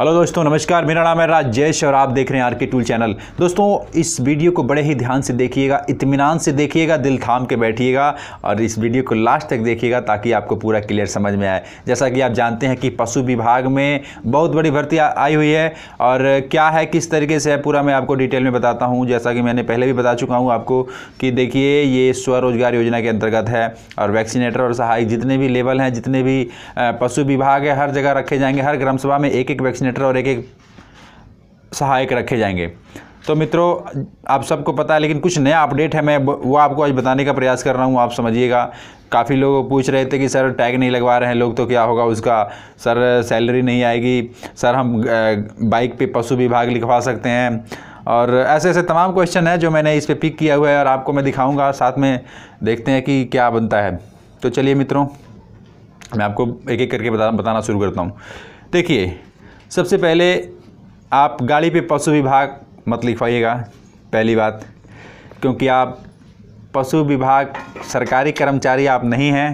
hello दोस्तों नमस्कार मेरा नाम है राजेश और आप देख रहे हैं आर के टूल चैनल दोस्तों इस वीडियो को बड़े ही ध्यान से देखिएगा इतमान से देखिएगा दिल थाम के बैठिएगा और इस वीडियो को लास्ट तक देखिएगा ताकि आपको पूरा क्लियर समझ में आए जैसा कि आप जानते हैं कि पशु विभाग में बहुत बड़ी भर्ती आई हुई है और क्या है किस तरीके से है पूरा मैं आपको डिटेल में बताता हूँ जैसा कि मैंने पहले भी बता चुका हूँ आपको कि देखिए ये स्वरोजगार योजना के अंतर्गत है और वैक्सीनेटर और सहायक जितने भी लेवल हैं जितने भी पशु विभाग है हर जगह रखे जाएंगे हर ग्राम सभा में एक एक वैक्सीनेटर कोऑर्डिनेटर और एक एक सहायक रखे जाएंगे तो मित्रों आप सबको पता है लेकिन कुछ नया अपडेट है मैं वो आपको आज बताने का प्रयास कर रहा हूँ आप समझिएगा काफ़ी लोग पूछ रहे थे कि सर टैग नहीं लगवा रहे हैं लोग तो क्या होगा उसका सर सैलरी नहीं आएगी सर हम बाइक पे पशु विभाग लिखवा सकते हैं और ऐसे ऐसे तमाम क्वेश्चन हैं जो मैंने इस पर पिक किया हुआ है और आपको मैं दिखाऊँगा साथ में देखते हैं कि क्या बनता है तो चलिए मित्रों मैं आपको एक एक करके बता बताना शुरू करता हूँ देखिए सबसे पहले आप गाड़ी पे पशु विभाग मत लिखवाइएगा पहली बात क्योंकि आप पशु विभाग सरकारी कर्मचारी आप नहीं हैं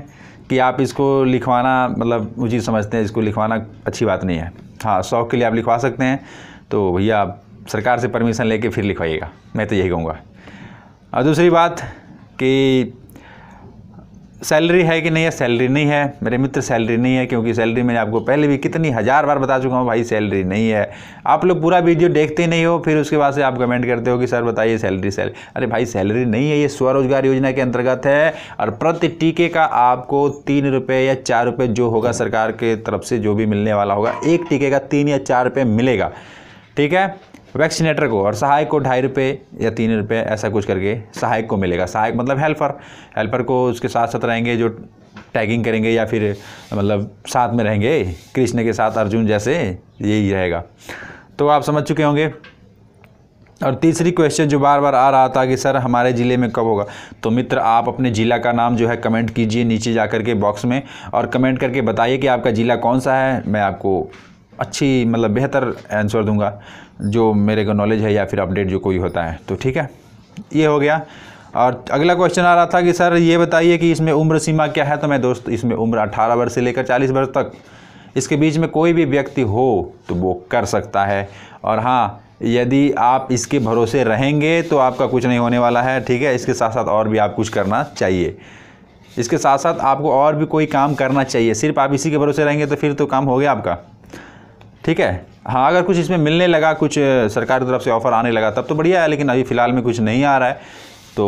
कि आप इसको लिखवाना मतलब उचित समझते हैं इसको लिखवाना अच्छी बात नहीं है हाँ शौक के लिए आप लिखवा सकते हैं तो भैया आप सरकार से परमिशन लेके फिर लिखवाइएगा मैं तो यही कहूँगा और दूसरी बात कि सैलरी है कि नहीं है सैलरी नहीं है मेरे मित्र सैलरी नहीं है क्योंकि सैलरी मैंने आपको पहले भी कितनी हज़ार बार बता चुका हूँ भाई सैलरी नहीं है आप लोग पूरा वीडियो देखते नहीं हो फिर उसके बाद से आप कमेंट करते हो कि सर बताइए सैलरी सैलरी अरे भाई सैलरी नहीं है ये स्वरोजगार योजना के अंतर्गत है और प्रति टीके का आपको तीन रुपये या चार रुपये जो होगा सरकार के तरफ से जो भी मिलने वाला होगा एक टीके का तीन या चार रुपये मिलेगा ठीक है वैक्सीनेटर तो को और सहायक को ढाई रुपये या तीन रुपये ऐसा कुछ करके सहायक को मिलेगा सहायक मतलब हेल्पर हेल्पर को उसके साथ साथ रहेंगे जो टैगिंग करेंगे या फिर मतलब साथ में रहेंगे कृष्ण के साथ अर्जुन जैसे यही रहेगा तो आप समझ चुके होंगे और तीसरी क्वेश्चन जो बार बार आ रहा था कि सर हमारे ज़िले में कब होगा तो मित्र आप अपने ज़िला का नाम जो है कमेंट कीजिए नीचे जा कर के बॉक्स में और कमेंट करके बताइए कि आपका ज़िला कौन सा है मैं आपको अच्छी मतलब बेहतर आंसर दूंगा जो मेरे को नॉलेज है या फिर अपडेट जो कोई होता है तो ठीक है ये हो गया और अगला क्वेश्चन आ रहा था कि सर ये बताइए कि इसमें उम्र सीमा क्या है तो मैं दोस्त इसमें उम्र 18 वर्ष से लेकर 40 वर्ष तक इसके बीच में कोई भी व्यक्ति हो तो वो कर सकता है और हाँ यदि आप इसके भरोसे रहेंगे तो आपका कुछ नहीं होने वाला है ठीक है इसके साथ साथ और भी आप कुछ करना चाहिए इसके साथ साथ आपको और भी कोई काम करना चाहिए सिर्फ आप इसी के भरोसे रहेंगे तो फिर तो काम हो गया आपका ठीक है हाँ अगर कुछ इसमें मिलने लगा कुछ सरकार की तरफ से ऑफ़र आने लगा तब तो बढ़िया है लेकिन अभी फ़िलहाल में कुछ नहीं आ रहा है तो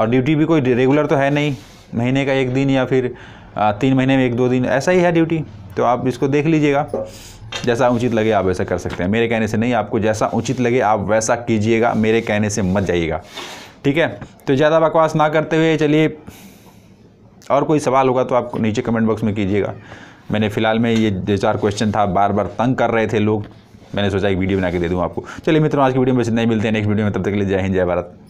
और ड्यूटी भी कोई रेगुलर तो है नहीं महीने का एक दिन या फिर तीन महीने में एक दो दिन ऐसा ही है ड्यूटी तो आप इसको देख लीजिएगा जैसा उचित लगे आप वैसा कर सकते हैं मेरे कहने से नहीं आपको जैसा उचित लगे आप वैसा कीजिएगा मेरे कहने से मत जाइएगा ठीक है तो ज़्यादा बकवास ना करते हुए चलिए और कोई सवाल होगा तो आप नीचे कमेंट बॉक्स में कीजिएगा मैंने फ़िलहाल में ये दो चार क्वेश्चन था बार बार तंग कर रहे थे लोग मैंने सोचा एक वीडियो बना के दे दूँ आपको चलिए मित्रों आज की वीडियो में बस इतना ही मिलते हैं नेक्स्ट वीडियो में तब तक के लिए जय हिंद जय भारत